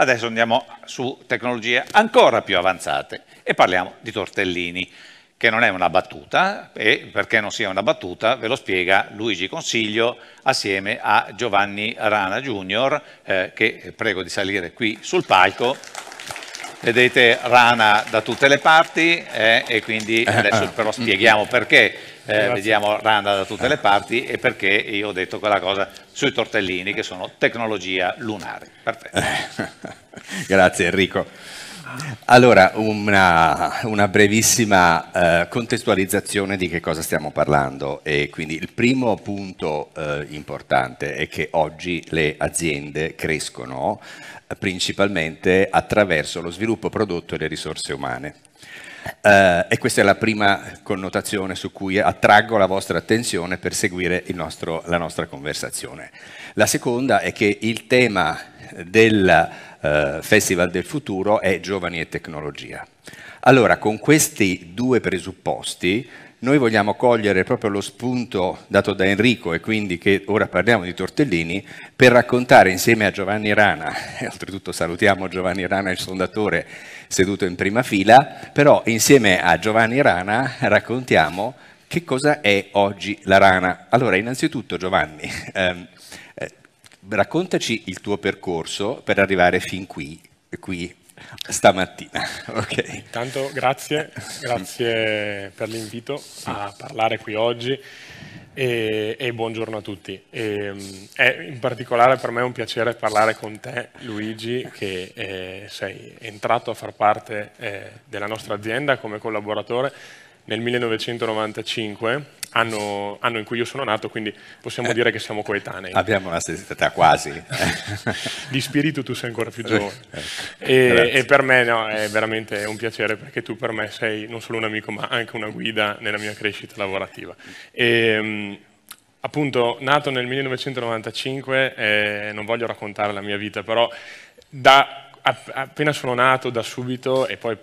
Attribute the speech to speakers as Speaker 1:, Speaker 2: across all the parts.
Speaker 1: Adesso andiamo su tecnologie ancora più avanzate e parliamo di tortellini, che non è una battuta e perché non sia una battuta ve lo spiega Luigi Consiglio assieme a Giovanni Rana Junior, eh, che prego di salire qui sul palco. Vedete rana da tutte le parti eh, e quindi eh, adesso eh. però spieghiamo perché eh, vediamo Randa da tutte le parti e perché io ho detto quella cosa sui tortellini che sono tecnologia lunare. Perfetto. Grazie Enrico. Allora, una, una brevissima eh, contestualizzazione di che cosa stiamo parlando e quindi il primo punto eh, importante è che oggi le aziende crescono eh, principalmente attraverso lo sviluppo prodotto e le risorse umane. Eh, e questa è la prima connotazione su cui attraggo la vostra attenzione per seguire nostro, la nostra conversazione. La seconda è che il tema del eh, Festival del Futuro è giovani e tecnologia. Allora, con questi due presupposti noi vogliamo cogliere proprio lo spunto dato da Enrico e quindi che ora parliamo di tortellini per raccontare insieme a Giovanni Rana, e oltretutto salutiamo Giovanni Rana il fondatore seduto in prima fila, però insieme a Giovanni Rana raccontiamo che cosa è oggi la rana. Allora innanzitutto Giovanni, ehm, eh, raccontaci il tuo percorso per arrivare fin qui, qui stamattina. Okay.
Speaker 2: Intanto grazie, grazie per l'invito a parlare qui oggi e, e buongiorno a tutti. E, ehm, è in particolare per me un piacere parlare con te Luigi che eh, sei entrato a far parte eh, della nostra azienda come collaboratore nel 1995 anno, anno, in cui io sono nato, quindi possiamo eh, dire che siamo coetanei. Abbiamo
Speaker 1: la stessa età quasi.
Speaker 2: Di spirito tu sei ancora più giovane. Ecco. E, e per me no, è veramente un piacere perché tu per me sei non solo un amico ma anche una guida nella mia crescita lavorativa. E, ehm, appunto, nato nel 1995, eh, non voglio raccontare la mia vita, però da appena sono nato da subito e poi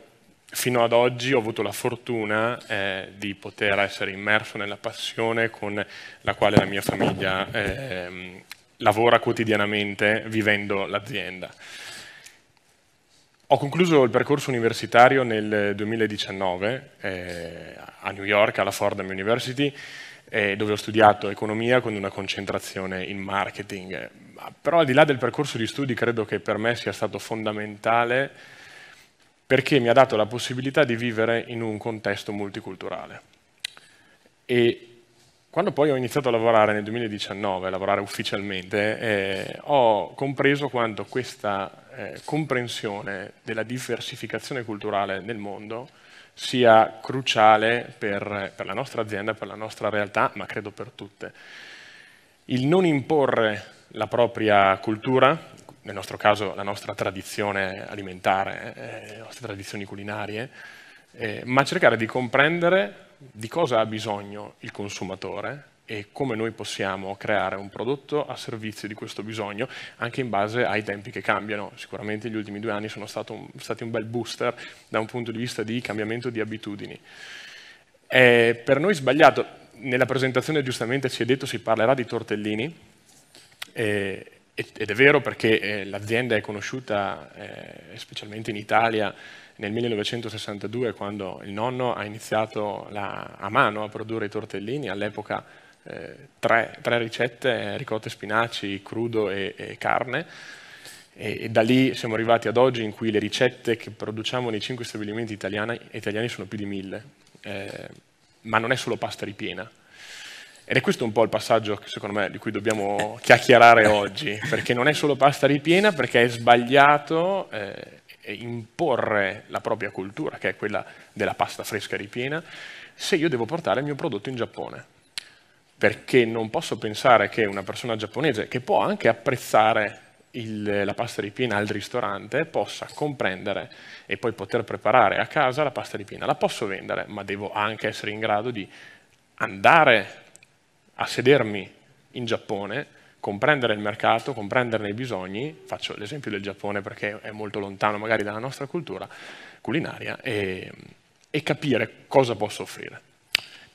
Speaker 2: fino ad oggi ho avuto la fortuna eh, di poter essere immerso nella passione con la quale la mia famiglia eh, lavora quotidianamente vivendo l'azienda. Ho concluso il percorso universitario nel 2019 eh, a New York, alla Fordham University, eh, dove ho studiato economia con una concentrazione in marketing. Però al di là del percorso di studi credo che per me sia stato fondamentale perché mi ha dato la possibilità di vivere in un contesto multiculturale. E quando poi ho iniziato a lavorare nel 2019, a lavorare ufficialmente, eh, ho compreso quanto questa eh, comprensione della diversificazione culturale nel mondo sia cruciale per, per la nostra azienda, per la nostra realtà, ma credo per tutte. Il non imporre la propria cultura, nel nostro caso la nostra tradizione alimentare, eh, le nostre tradizioni culinarie, eh, ma cercare di comprendere di cosa ha bisogno il consumatore e come noi possiamo creare un prodotto a servizio di questo bisogno, anche in base ai tempi che cambiano. Sicuramente gli ultimi due anni sono un, stati un bel booster da un punto di vista di cambiamento di abitudini. È per noi sbagliato, nella presentazione giustamente si è detto si parlerà di tortellini, e, eh, ed è vero perché eh, l'azienda è conosciuta, eh, specialmente in Italia, nel 1962 quando il nonno ha iniziato la, a mano a produrre i tortellini, all'epoca eh, tre, tre, ricette, ricotta e spinaci, crudo e, e carne, e, e, da lì siamo arrivati ad oggi in cui le ricette che produciamo nei cinque stabilimenti italiani, italiani sono più di mille, eh, ma non è solo pasta ripiena, ed è questo un po' il passaggio, secondo me, di cui dobbiamo chiacchierare oggi, perché non è solo pasta ripiena, perché è sbagliato eh, imporre la propria cultura, che è quella della pasta fresca ripiena, se io devo portare il mio prodotto in Giappone. Perché non posso pensare che una persona giapponese, che può anche apprezzare il, la pasta ripiena al ristorante, possa comprendere e poi poter preparare a casa la pasta ripiena. La posso vendere, ma devo anche essere in grado di andare a sedermi in Giappone, comprendere il mercato, comprenderne i bisogni, faccio l'esempio del Giappone perché è molto lontano magari dalla nostra cultura culinaria, e, e capire cosa posso offrire.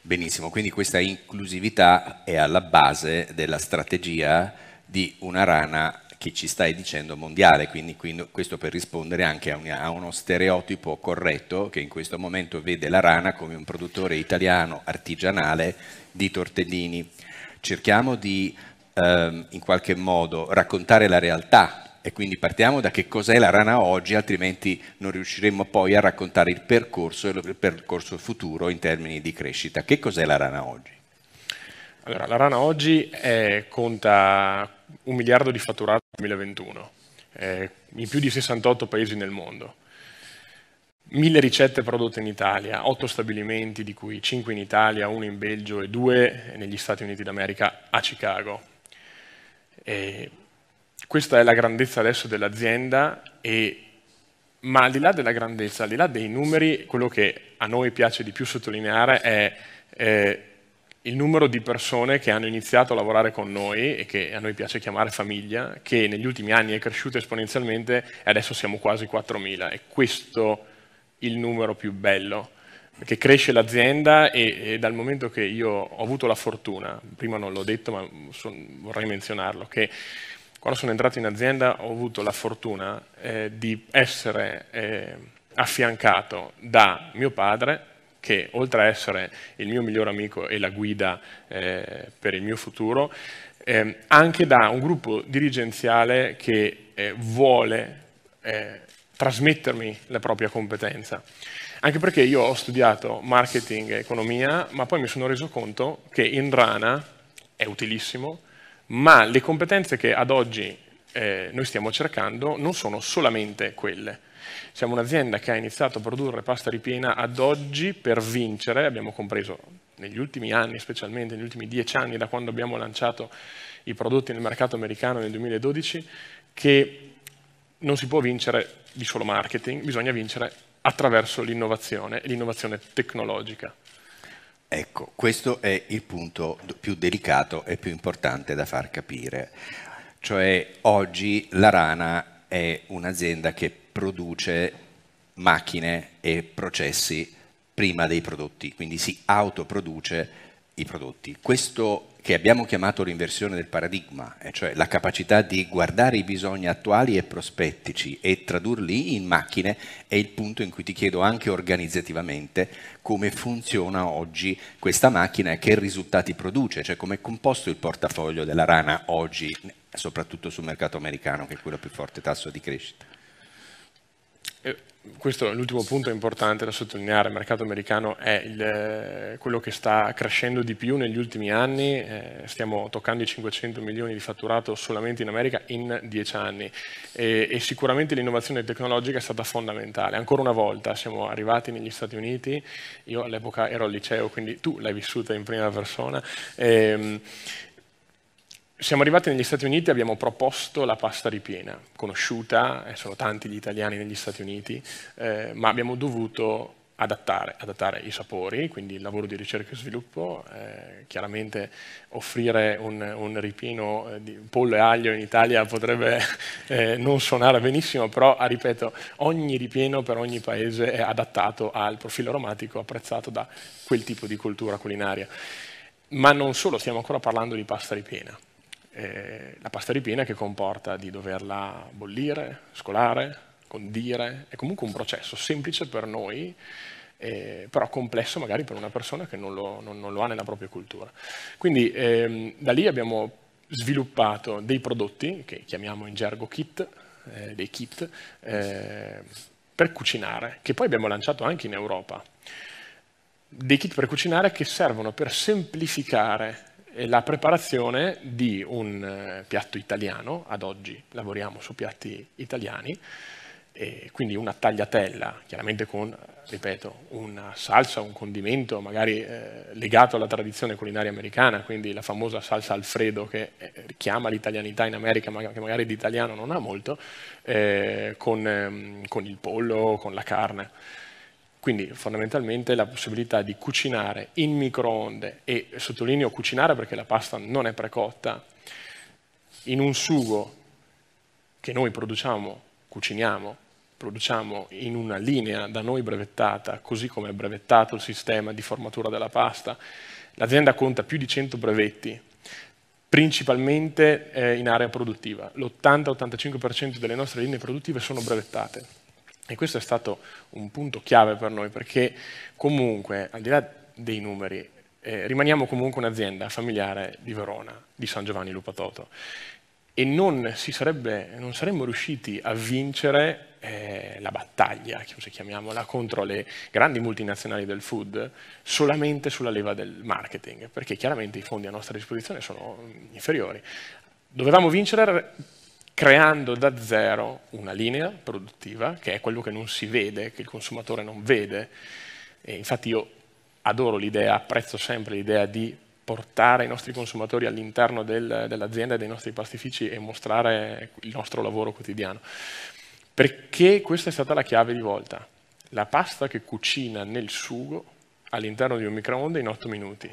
Speaker 1: Benissimo, quindi questa inclusività è alla base della strategia di una rana che ci stai dicendo mondiale, quindi, quindi questo per rispondere anche a, un, a, uno stereotipo corretto che in questo momento vede la rana come un produttore italiano artigianale di tortellini. Cerchiamo di ehm, in qualche modo raccontare la realtà e quindi partiamo da che cos'è la rana oggi, altrimenti non riusciremo poi a raccontare il percorso e il percorso futuro in termini di crescita. Che cos'è la rana oggi?
Speaker 2: Allora, la rana oggi è, eh, conta un miliardo di fatturato nel 2021, eh, in più di 68 paesi nel mondo. Mille ricette prodotte in Italia, 8 stabilimenti, di cui 5 in Italia, 1 in Belgio e 2 negli Stati Uniti d'America a Chicago. E questa è la grandezza adesso dell'azienda, e, ma al di là della grandezza, al di là dei numeri, quello che a noi piace di più sottolineare è eh, il numero di persone che hanno iniziato a lavorare con noi e che a noi piace chiamare famiglia, che negli ultimi anni è cresciuto esponenzialmente e adesso siamo quasi 4.000. E questo è il numero più bello, perché cresce l'azienda e, e, dal momento che io ho avuto la fortuna, prima non l'ho detto ma son, vorrei menzionarlo, che quando sono entrato in azienda ho avuto la fortuna eh, di essere eh, affiancato da mio padre, che oltre a essere il mio miglior amico e la guida eh, per il mio futuro, eh, anche da un gruppo dirigenziale che eh, vuole eh, trasmettermi la propria competenza. Anche perché io ho studiato marketing e economia, ma poi mi sono reso conto che in Rana è utilissimo, ma le competenze che ad oggi eh, noi stiamo cercando non sono solamente quelle siamo un'azienda che ha iniziato a produrre pasta ripiena ad oggi per vincere, abbiamo compreso negli ultimi anni, specialmente negli ultimi dieci anni da quando abbiamo lanciato i prodotti nel mercato americano nel 2012, che non si può vincere di solo marketing, bisogna vincere attraverso l'innovazione e l'innovazione tecnologica.
Speaker 1: Ecco, questo è il punto più delicato e più importante da far capire. Cioè oggi la Rana è un'azienda che produce macchine e processi prima dei prodotti, quindi si autoproduce i prodotti. Questo che abbiamo chiamato l'inversione del paradigma, eh, cioè la capacità di guardare i bisogni attuali e prospettici e tradurli in macchine, è il punto in cui ti chiedo anche organizzativamente come funziona oggi questa macchina e che risultati produce, cioè come è composto il portafoglio della rana oggi, soprattutto sul mercato americano, che è quello più forte tasso di crescita
Speaker 2: questo è l'ultimo punto importante da sottolineare, il mercato americano è il, eh, quello che sta crescendo di più negli ultimi anni, eh, stiamo toccando i 500 milioni di fatturato solamente in America in 10 anni e, e sicuramente l'innovazione tecnologica è stata fondamentale. Ancora una volta siamo arrivati negli Stati Uniti, io all'epoca ero al liceo, quindi tu l'hai vissuta in prima persona. Ehm, siamo arrivati negli Stati Uniti e abbiamo proposto la pasta ripiena, conosciuta, eh, sono tanti gli italiani negli Stati Uniti, eh, ma abbiamo dovuto adattare, adattare, i sapori, quindi il lavoro di ricerca e sviluppo, eh, chiaramente offrire un, un ripieno eh, di pollo e aglio in Italia potrebbe eh, non suonare benissimo, però ah, ripeto, ogni ripieno per ogni paese è adattato al profilo aromatico apprezzato da quel tipo di cultura culinaria. Ma non solo, stiamo ancora parlando di pasta ripiena eh, la pasta ripiena che comporta di doverla bollire, scolare, condire, è comunque un processo semplice per noi, eh, però complesso magari per una persona che non lo, non, non lo ha nella propria cultura. Quindi ehm, da lì abbiamo sviluppato dei prodotti, che chiamiamo in gergo kit, eh, dei kit, eh, per cucinare, che poi abbiamo lanciato anche in Europa. Dei kit per cucinare che servono per semplificare la preparazione di un eh, piatto italiano, ad oggi lavoriamo su piatti italiani, quindi una tagliatella, chiaramente con, ripeto, una salsa, un condimento magari eh, legato alla tradizione culinaria americana, quindi la famosa salsa Alfredo che eh, richiama l'italianità in America, ma che magari di italiano non ha molto, eh, con, ehm, con il pollo, con la carne. Quindi fondamentalmente la possibilità di cucinare in microonde, e sottolineo cucinare perché la pasta non è precotta, in un sugo che noi produciamo, cuciniamo, produciamo in una linea da noi brevettata, così come è brevettato il sistema di formatura della pasta. L'azienda conta più di 100 brevetti, principalmente eh, in area produttiva. L'80-85% delle nostre linee produttive sono brevettate e questo è stato un punto chiave per noi, perché comunque, al di là dei numeri, eh, rimaniamo comunque un'azienda familiare di Verona, di San Giovanni Lupatoto, e non, sarebbe, non saremmo riusciti a vincere eh, la battaglia, se chiamiamola, contro le grandi multinazionali del food solamente sulla leva del marketing, perché chiaramente i fondi a nostra disposizione sono mm, inferiori. Dovevamo vincere creando da zero una linea produttiva, che è quello che non si vede, che il consumatore non vede. E infatti io adoro l'idea, apprezzo sempre l'idea di portare i nostri consumatori all'interno del, dell'azienda e dei nostri pastifici e mostrare il nostro lavoro quotidiano. Perché questa è stata la chiave di volta. La pasta che cucina nel sugo all'interno di un microonde in 8 minuti.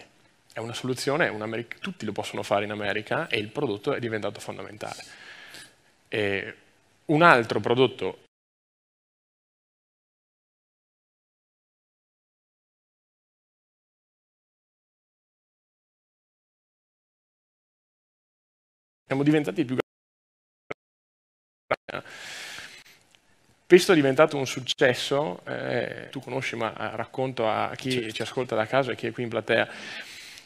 Speaker 2: È una soluzione, un tutti lo possono fare in America e il prodotto è diventato fondamentale eh,
Speaker 1: un altro prodotto siamo diventati più
Speaker 2: questo è diventato un successo, eh, tu conosci ma racconto a chi ci ascolta da casa e chi è qui in platea,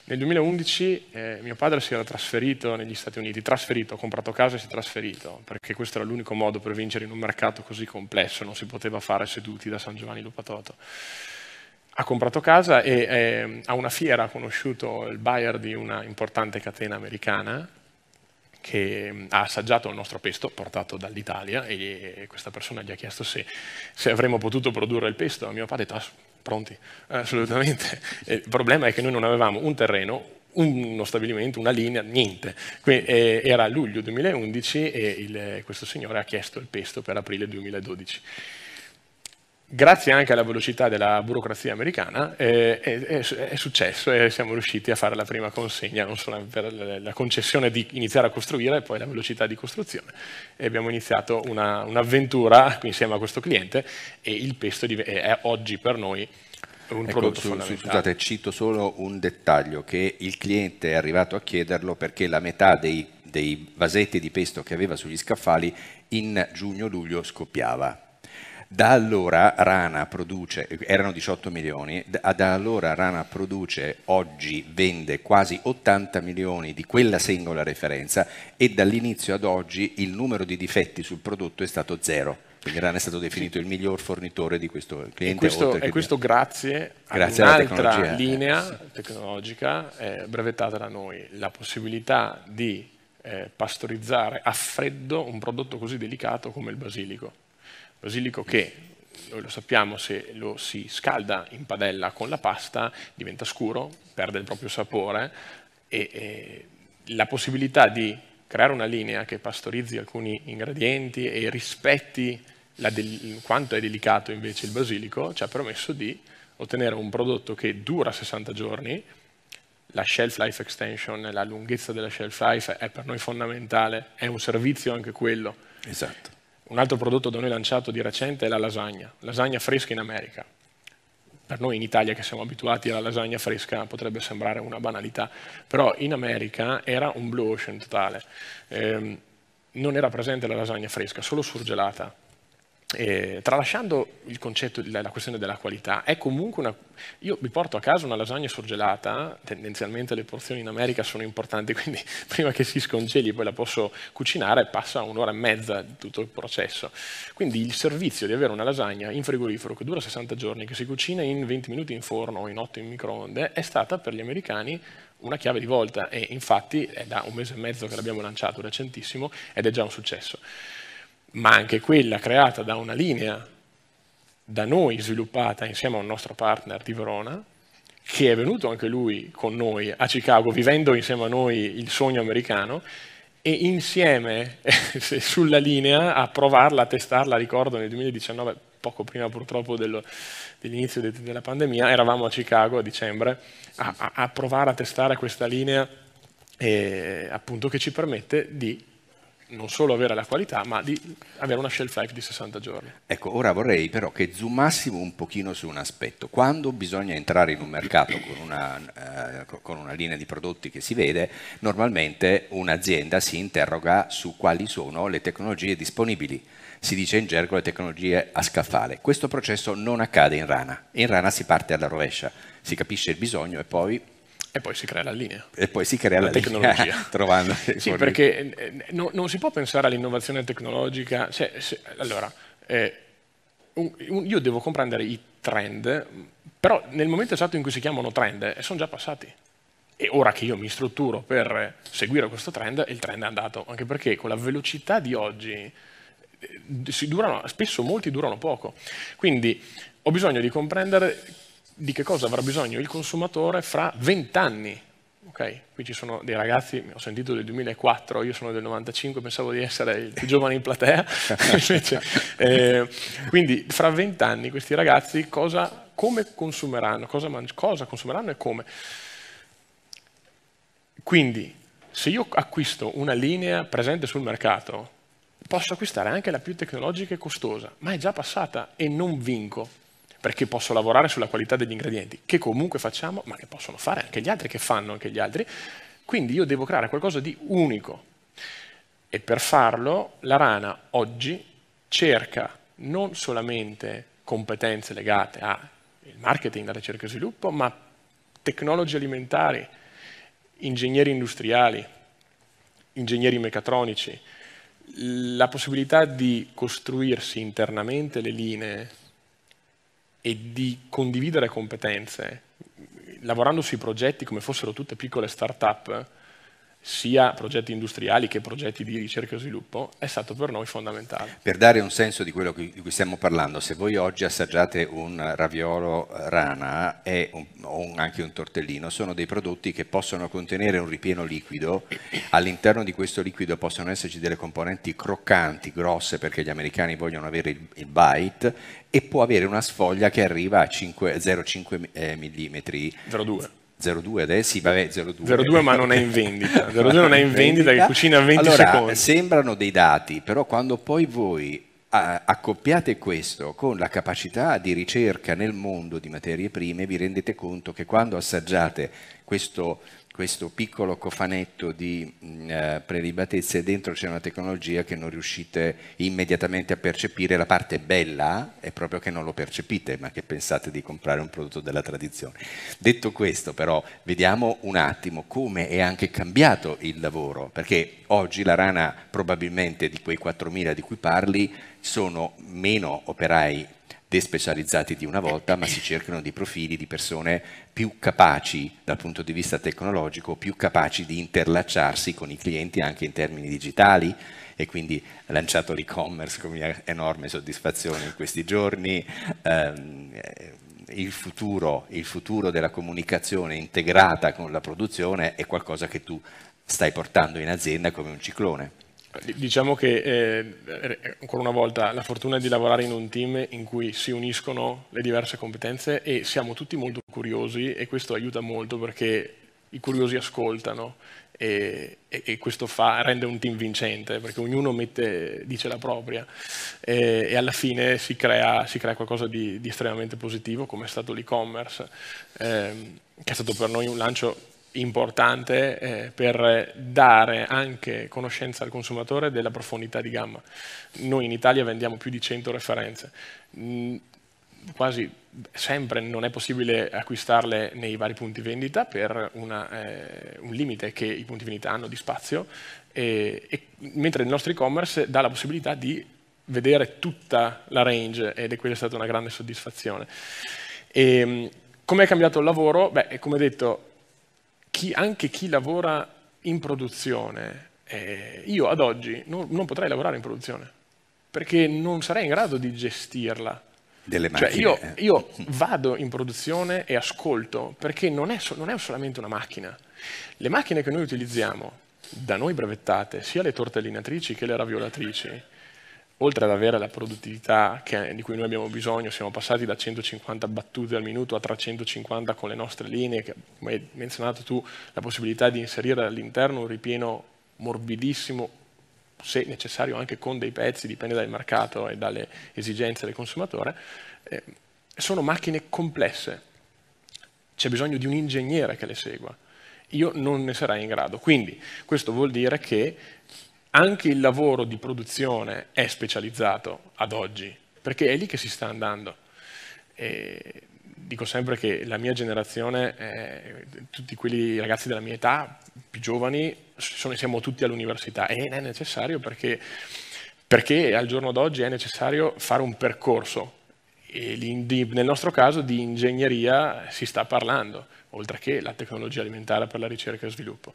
Speaker 2: nel 2011 eh, mio padre si era trasferito negli Stati Uniti, trasferito, ha comprato casa e si è trasferito, perché questo era l'unico modo per vincere in un mercato così complesso, non si poteva fare seduti da San Giovanni Lupatoto. Ha comprato casa e eh, a una fiera ha conosciuto il buyer di una importante catena americana che ehm, ha assaggiato il nostro pesto portato dall'Italia e questa persona gli ha chiesto se, se avremmo potuto produrre il pesto. mio padre ha detto, ah, pronti, eh, assolutamente. Eh, il problema è che noi non avevamo un terreno, uno stabilimento, una linea, niente. Eh, era luglio 2011 e il, questo signore ha chiesto il pesto per aprile 2012 grazie anche alla velocità della burocrazia americana, eh, è, è, successo e siamo riusciti a fare la prima consegna, non solo per la concessione di iniziare a costruire e poi la velocità di costruzione. E abbiamo iniziato una, un'avventura insieme a questo cliente e il pesto è, è oggi per noi un ecco, prodotto su, su, Scusate,
Speaker 1: cito solo un dettaglio, che il cliente è arrivato a chiederlo perché la metà dei, dei vasetti di pesto che aveva sugli scaffali in giugno-luglio scoppiava da allora Rana produce, erano 18 milioni, ah, da allora Rana produce, oggi vende quasi 80 milioni di quella singola referenza e dall'inizio ad oggi il numero di difetti sul prodotto è stato zero. Quindi Rana è stato definito il miglior fornitore di questo cliente. E questo, e
Speaker 2: questo grazie, grazie, a un'altra eh, linea tecnologica eh, brevettata da noi, la possibilità di eh, pastorizzare a freddo un prodotto così delicato come il basilico basilico che, noi lo sappiamo, se lo si scalda in padella con la pasta diventa scuro, perde il proprio sapore e, e la possibilità di creare una linea che pastorizzi alcuni ingredienti e rispetti del, quanto è delicato invece il basilico ci ha permesso di ottenere un prodotto che dura 60 giorni, la shelf life extension, la lunghezza della shelf life è per noi fondamentale, è un servizio anche quello. Esatto. Un altro prodotto da noi lanciato di recente è la lasagna, lasagna fresca in America. Per noi in Italia che siamo abituati alla lasagna fresca potrebbe sembrare una banalità, però in America era un blue ocean totale. Eh, non era presente la lasagna fresca, solo surgelata eh, tralasciando il concetto, la questione della qualità, è comunque una... Io mi porto a casa una lasagna surgelata, tendenzialmente le porzioni in America sono importanti, quindi prima che si scongeli poi la posso cucinare, passa un'ora e mezza di tutto il processo. Quindi il servizio di avere una lasagna in frigorifero che dura 60 giorni, che si cucina in 20 minuti in forno o in 8 in microonde, è stata per gli americani una chiave di volta e infatti è da un mese e mezzo che l'abbiamo lanciato, recentissimo, ed è già un successo ma anche quella creata da una linea da noi sviluppata insieme a un nostro partner di Verona, che è venuto anche lui con noi a Chicago, vivendo insieme a noi il sogno americano, e insieme sulla linea a provarla, a testarla, ricordo nel 2019, poco prima purtroppo dello, dell'inizio de, della pandemia, eravamo a Chicago a dicembre a, a, provare a testare questa linea eh, appunto che ci permette di non solo avere la qualità, ma di avere una shelf life di 60 giorni.
Speaker 1: Ecco, ora vorrei però che zoomassimo un pochino su un aspetto. Quando bisogna entrare in un mercato con una, eh, con una linea di prodotti che si vede, normalmente un'azienda si interroga su quali sono le tecnologie disponibili si dice in gergo le tecnologie a scaffale. Questo processo non accade in rana. In rana si parte alla rovescia, si capisce il bisogno e poi e poi si crea la linea. E poi si crea la, la tecnologia. trovando sì, corri. perché
Speaker 2: eh, no, non si può pensare all'innovazione tecnologica. Se, cioè, se, allora, eh, un, un, io devo comprendere i trend, però nel momento esatto in cui si chiamano trend, eh, sono già passati. E ora che io mi strutturo per seguire questo trend, il trend è andato. Anche perché con la velocità di oggi, eh, durano, spesso molti durano poco. Quindi ho bisogno di comprendere di che cosa avrà bisogno il consumatore fra 20 anni. Okay? Qui ci sono dei ragazzi, ho sentito del 2004, io sono del 95, pensavo di essere il più giovane in platea, invece, eh, quindi fra 20 anni questi ragazzi cosa, come consumeranno, cosa, cosa consumeranno e come. Quindi se io acquisto una linea presente sul mercato, posso acquistare anche la più tecnologica e costosa, ma è già passata e non vinco, perché posso lavorare sulla qualità degli ingredienti, che comunque facciamo, ma che possono fare anche gli altri, che fanno anche gli altri. Quindi io devo creare qualcosa di unico. E per farlo la rana oggi cerca non solamente competenze legate al marketing, alla ricerca e sviluppo, ma tecnologie alimentari, ingegneri industriali, ingegneri meccatronici, la possibilità di costruirsi internamente le linee e di condividere competenze, lavorando sui progetti come fossero tutte piccole start-up, sia progetti industriali che progetti di ricerca e sviluppo, è stato per noi fondamentale.
Speaker 1: Per dare un senso di quello di cui stiamo parlando, se voi oggi assaggiate un raviolo rana un, o anche un tortellino, sono dei prodotti che possono contenere un ripieno liquido, all'interno di questo liquido possono esserci delle componenti croccanti, grosse, perché gli americani vogliono avere il, il bite, e può avere una sfoglia che arriva a 0,5 mm. 0,2. 02 adesso? vabbè, 02. 02 ma non è in vendita. 02 non è in vendita, che cucina a 20 allora, secondi. Sembrano dei dati, però quando poi voi accoppiate questo con la capacità di ricerca nel mondo di materie prime, vi rendete conto che quando assaggiate questo questo piccolo cofanetto di mm, eh, prelibatezze dentro c'è una tecnologia che non riuscite immediatamente a percepire, la parte bella è proprio che non lo percepite, ma che pensate di comprare un prodotto della tradizione. Detto questo però, vediamo un attimo come è anche cambiato il lavoro, perché oggi la rana probabilmente di quei 4.000 di cui parli sono meno operai despecializzati di una volta, ma si cercano di profili di persone più capaci dal punto di vista tecnologico, più capaci di interlacciarsi con i clienti anche in termini digitali e quindi lanciato l'e-commerce con mia enorme soddisfazione in questi giorni. Ehm, eh, il futuro, il futuro della comunicazione integrata con la produzione è qualcosa che tu stai portando in azienda come un ciclone.
Speaker 2: Eh, diciamo che eh, ancora una volta la fortuna è di lavorare in un team in cui si uniscono le diverse competenze e siamo tutti molto curiosi e questo aiuta molto perché i curiosi ascoltano e, e, e questo fa, rende un team vincente perché ognuno mette, dice la propria e, e alla fine si crea, si crea qualcosa di, di, estremamente positivo come è stato l'e-commerce eh, che è stato per noi un lancio importante eh, per dare anche conoscenza al consumatore della profondità di gamma. Noi in Italia vendiamo più di 100 referenze, mm, quasi sempre non è possibile acquistarle nei vari punti vendita per una, eh, un limite che i punti vendita hanno di spazio, e, e, mentre il nostro e-commerce dà la possibilità di vedere tutta la range ed è quella stata una grande soddisfazione. Ehm, come è cambiato il lavoro? Beh, come detto, chi, anche chi lavora in produzione, eh, io ad oggi non, non, potrei lavorare in produzione perché non sarei in grado di gestirla.
Speaker 1: Delle cioè, macchine, cioè io,
Speaker 2: eh. io vado in produzione e ascolto perché non è, so, non è solamente una macchina. Le macchine che noi utilizziamo, da noi brevettate, sia le tortellinatrici che le raviolatrici, oltre ad avere la produttività che, di cui noi abbiamo bisogno, siamo passati da 150 battute al minuto a 350 con le nostre linee, che, come hai menzionato tu, la possibilità di inserire all'interno un ripieno morbidissimo, se necessario anche con dei pezzi, dipende dal mercato e dalle esigenze del consumatore, eh, sono macchine complesse. C'è bisogno di un ingegnere che le segua. Io non ne sarei in grado. Quindi questo vuol dire che anche il lavoro di produzione è specializzato ad oggi, perché è lì che si sta andando. E dico sempre che la mia generazione, eh, tutti quelli ragazzi della mia età, più giovani, sono, siamo tutti all'università e è necessario perché, perché al giorno d'oggi è necessario fare un percorso. Di, nel nostro caso di ingegneria si sta parlando, oltre che la tecnologia alimentare per la ricerca e lo sviluppo.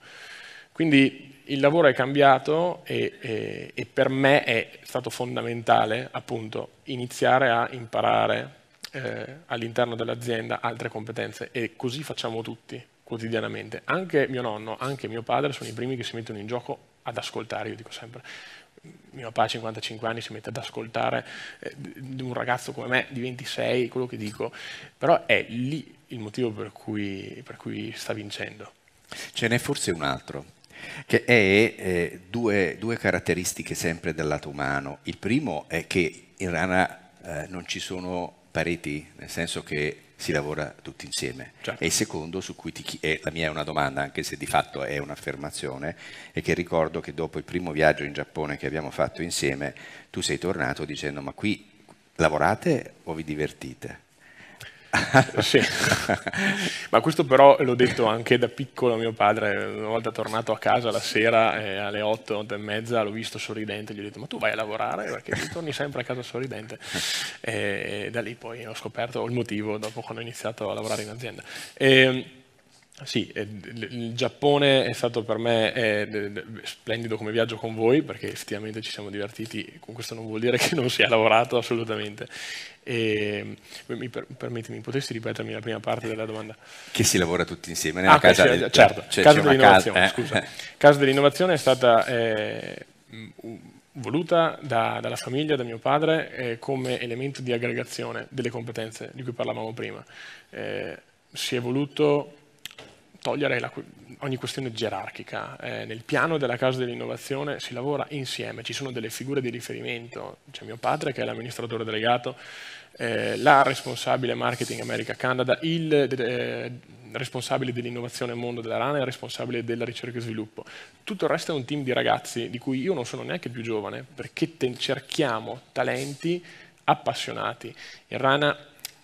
Speaker 2: Quindi il lavoro è cambiato e, e, e per me è stato fondamentale appunto iniziare a imparare eh, all'interno dell'azienda altre competenze e così facciamo tutti quotidianamente. Anche mio nonno, anche mio padre sono i primi che si mettono in gioco ad ascoltare, io dico sempre. Mio papà a 55 anni si mette ad ascoltare eh, un ragazzo come me di 26, quello che dico, però è lì il motivo per cui, per cui sta vincendo.
Speaker 1: Ce n'è forse un altro che è eh, due, due, caratteristiche sempre del lato umano. Il primo è che in rana eh, non ci sono pareti, nel senso che si lavora tutti insieme. Certo. E il secondo, su cui ti chiedo, la mia è una domanda, anche se di fatto è un'affermazione, è che ricordo che dopo il primo viaggio in Giappone che abbiamo fatto insieme, tu sei tornato dicendo ma qui lavorate o vi divertite? sì.
Speaker 2: Ma questo però l'ho detto anche da piccolo mio padre, una volta tornato a casa la sera eh, alle 8, 8 e mezza l'ho visto sorridente, gli ho detto ma tu vai a lavorare perché torni sempre a casa sorridente e, e da lì poi ho scoperto il motivo dopo quando ho iniziato a lavorare in azienda. E, ehm, sì, eh, il Giappone è stato per me splendido come viaggio con voi, perché effettivamente ci siamo divertiti, con questo non vuol dire che non si è lavorato assolutamente. E, ehm, mi per, permettimi, potresti ripetermi la prima parte della domanda?
Speaker 1: Che si lavora tutti insieme nella ah, casa, del, cioè, certo, cioè, casa dell'innovazione. Casa, eh?
Speaker 2: casa dell'innovazione è stata eh, voluta da, dalla famiglia, da mio padre, eh, come elemento di aggregazione delle competenze di cui parlavamo prima. Eh, si è voluto togliere la, ogni questione gerarchica. Eh, nel piano della Casa dell'Innovazione si lavora insieme, ci sono delle figure di riferimento. C'è mio padre che è l'amministratore delegato, eh, la responsabile marketing America Canada, il eh, responsabile dell'innovazione mondo della RANA e il responsabile della ricerca e sviluppo. Tutto il resto è un team di ragazzi di cui io non sono neanche più giovane perché cerchiamo talenti appassionati. Il RANA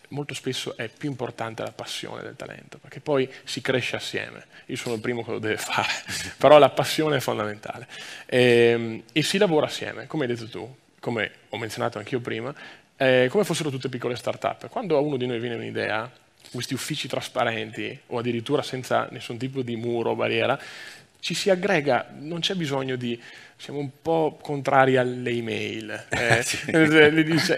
Speaker 2: molto spesso è più importante la passione del talento, perché poi si cresce assieme. Io sono il primo che lo deve fare, però la passione è fondamentale. E, ehm, e si lavora assieme, come hai detto tu, come ho menzionato anch'io prima, eh, come fossero tutte piccole start-up. Quando a uno di noi viene un'idea, questi uffici trasparenti o addirittura senza nessun tipo di muro o barriera, ci si aggrega, non c'è bisogno di... Siamo un po' contrari alle email eh, eh sì.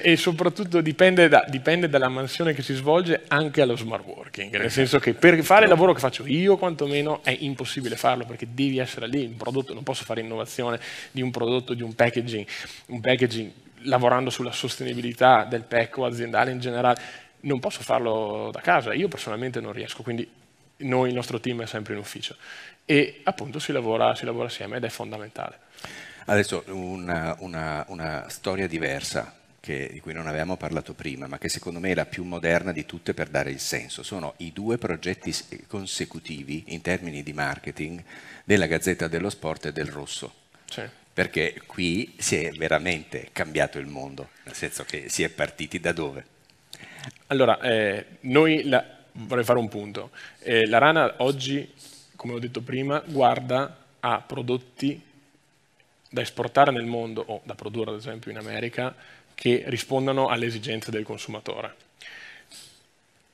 Speaker 2: e soprattutto dipende, da, dipende, dalla mansione che si svolge anche allo smart working, nel esatto. senso che per fare il lavoro che faccio io quantomeno è impossibile farlo perché devi essere lì, un prodotto, non posso fare innovazione di un prodotto, di un packaging, un packaging lavorando sulla sostenibilità del PECO aziendale in generale, non posso farlo da casa, io personalmente non riesco, quindi noi, il nostro team è sempre in ufficio e appunto si lavora, si lavora assieme ed è fondamentale.
Speaker 1: Adesso una, una, una storia diversa che, di cui non avevamo parlato prima, ma che secondo me è la più moderna di tutte per dare il senso, sono i due progetti consecutivi in termini di marketing della Gazzetta dello Sport e del Rosso. Sì perché qui si è veramente cambiato il mondo, nel senso che si è partiti da dove?
Speaker 2: Allora, eh, noi la, vorrei fare un punto. Eh, la rana oggi, come ho detto prima, guarda a prodotti da esportare nel mondo o da produrre ad esempio in America che rispondano alle esigenze del consumatore.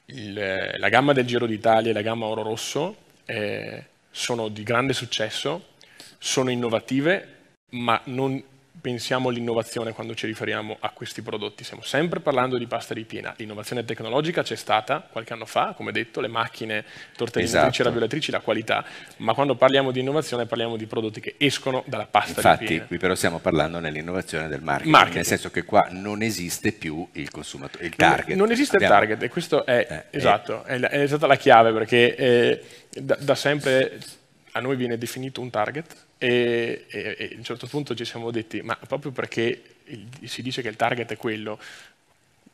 Speaker 2: Il, la gamma del Giro d'Italia e la gamma Oro Rosso eh, sono di grande successo, sono innovative ma non pensiamo all'innovazione quando ci riferiamo a questi prodotti. Stiamo sempre parlando di pasta ripiena. L'innovazione tecnologica c'è stata qualche anno fa, come detto, le macchine tortellatrici, esatto. raviolatrici, la qualità, ma quando parliamo di innovazione parliamo di prodotti che escono dalla pasta ripiena. Infatti, qui però
Speaker 1: stiamo parlando nell'innovazione del marketing, marketing, nel senso che qua non esiste più il consumatore, il target. Non, non esiste il target e questo è, eh, eh. esatto,
Speaker 2: È, è, stata la chiave perché eh, da, da sempre a noi viene definito un target e, e, e, a un certo punto ci siamo detti, ma proprio perché il, si dice che il target è quello,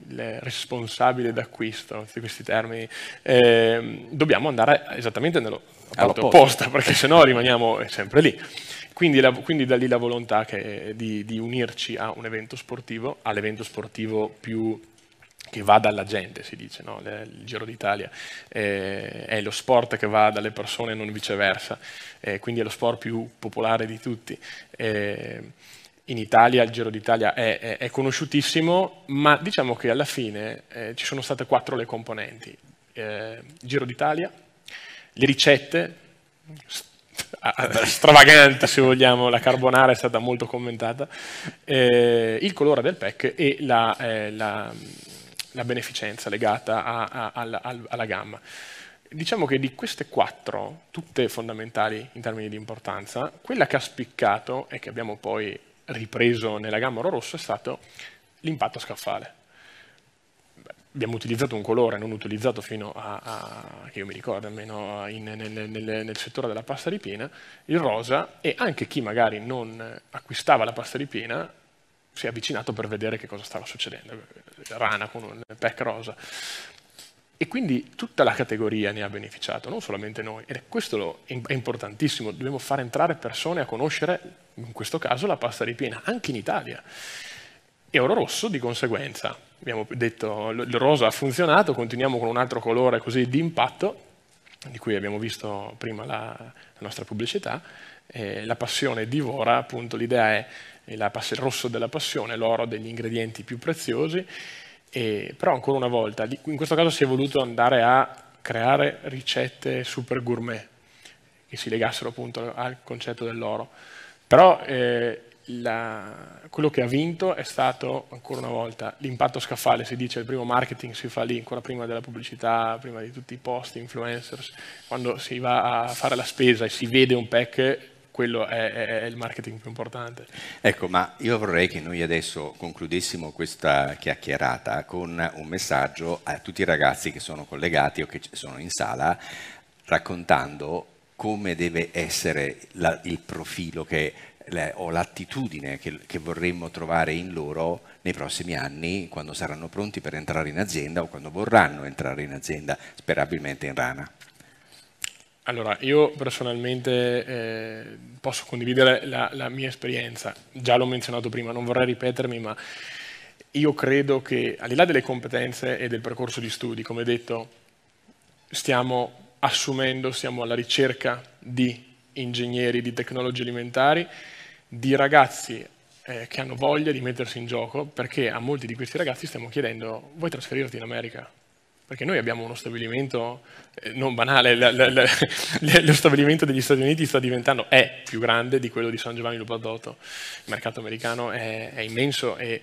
Speaker 2: il responsabile d'acquisto, tutti questi termini, eh, dobbiamo andare esattamente nella parte opposta, perché sennò rimaniamo sempre lì. Quindi, la, quindi da lì la volontà di, di unirci a un evento sportivo, all'evento sportivo più che va dalla gente, si dice, no? il Giro d'Italia eh, è lo sport che va dalle persone e non viceversa, eh, quindi è lo sport più popolare di tutti. Eh, in Italia il Giro d'Italia è, è, è, conosciutissimo, ma diciamo che alla fine eh, ci sono state quattro le componenti. Eh, Giro d'Italia, le ricette, stravagante se vogliamo, la carbonara è stata molto commentata, eh, il colore del PEC e la, la la beneficenza legata a, a, alla, alla gamma. Diciamo che di queste quattro, tutte fondamentali in termini di importanza, quella che ha spiccato e che abbiamo poi ripreso nella gamma oro rosso è stato l'impatto scaffale. Abbiamo utilizzato un colore non utilizzato fino a, a che io mi ricordo, almeno in, nel, nel, nel, settore della pasta ripiena, il rosa, e anche chi magari non acquistava la pasta ripiena si è avvicinato per vedere che cosa stava succedendo, rana con un pack rosa. E quindi tutta la categoria ne ha beneficiato, non solamente noi. Ed è questo è importantissimo, dobbiamo far entrare persone a conoscere, in questo caso, la pasta ripiena, anche in Italia. E oro rosso di conseguenza. Abbiamo detto il rosa ha funzionato, continuiamo con un altro colore così di impatto, di cui abbiamo visto prima la, la nostra pubblicità. Eh, la passione divora, appunto l'idea è il rosso della passione, l'oro degli ingredienti più preziosi, e, però ancora una volta, in questo caso si è voluto andare a creare ricette super gourmet che si legassero appunto al concetto dell'oro. Però eh, la, quello che ha vinto è stato, ancora una volta, l'impatto scaffale, si dice, il primo marketing si fa lì, ancora prima della pubblicità, prima di tutti i post, influencers, quando si va a fare la spesa e si vede un pack quello è, è, è, il marketing più importante.
Speaker 1: Ecco, ma io vorrei che noi adesso concludessimo questa chiacchierata con un messaggio a tutti i ragazzi che sono collegati o che sono in sala, raccontando come deve essere la, il profilo che, le, o l'attitudine che, che vorremmo trovare in loro nei prossimi anni quando saranno pronti per entrare in azienda o quando vorranno entrare in azienda, sperabilmente in rana.
Speaker 2: Allora, io personalmente eh, posso condividere la, la, mia esperienza, già l'ho menzionato prima, non vorrei ripetermi, ma io credo che al di là delle competenze e del percorso di studi, come detto, stiamo assumendo, siamo alla ricerca di ingegneri, di tecnologie alimentari, di ragazzi eh, che hanno voglia di mettersi in gioco, perché a molti di questi ragazzi stiamo chiedendo vuoi trasferirti in America? perché noi abbiamo uno stabilimento eh, non banale, la, la, la, lo stabilimento degli Stati Uniti sta diventando, è più grande di quello di San Giovanni Lupadotto, il mercato americano è, è immenso e,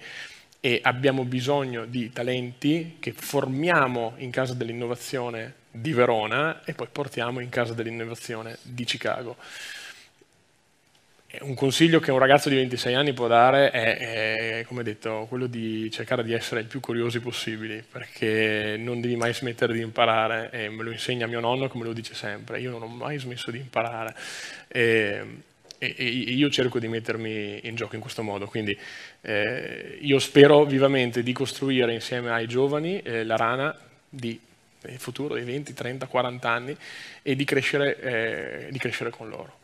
Speaker 2: e, abbiamo bisogno di talenti che formiamo in casa dell'innovazione di Verona e poi portiamo in casa dell'innovazione di Chicago un consiglio che un ragazzo di 26 anni può dare è, è come detto, quello di cercare di essere il più curiosi possibili, perché non devi mai smettere di imparare, e me lo insegna mio nonno come lo dice sempre, io non ho mai smesso di imparare. E, ehm, e, e io cerco di mettermi in gioco in questo modo, quindi eh, io spero vivamente di costruire insieme ai giovani eh, la rana di futuro dei 20, 30, 40 anni e di crescere, eh, di crescere con loro.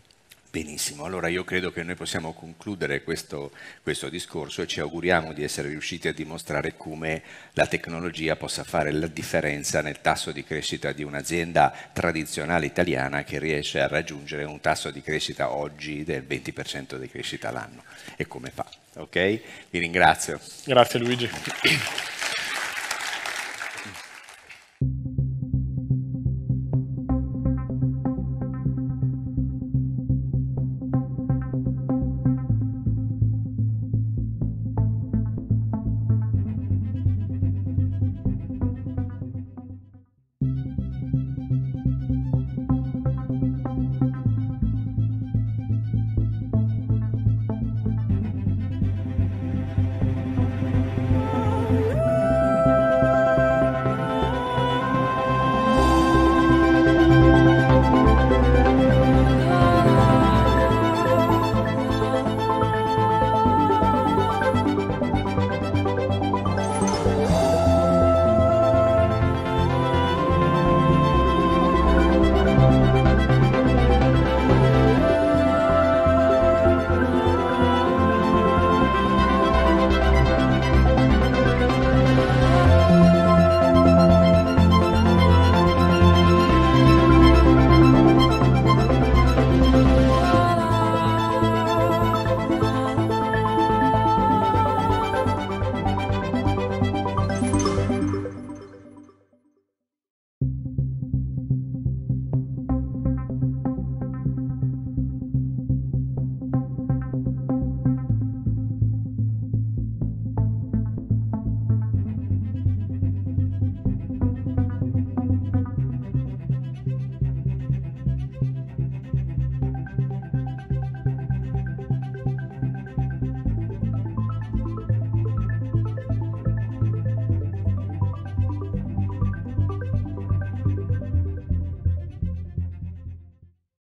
Speaker 1: Benissimo, allora io credo che noi possiamo concludere questo, questo, discorso e ci auguriamo di essere riusciti a dimostrare come la tecnologia possa fare la differenza nel tasso di crescita di un'azienda tradizionale italiana che riesce a raggiungere un tasso di crescita oggi del 20% di crescita l'anno e come fa. Ok? Vi ringrazio.
Speaker 2: Grazie Luigi.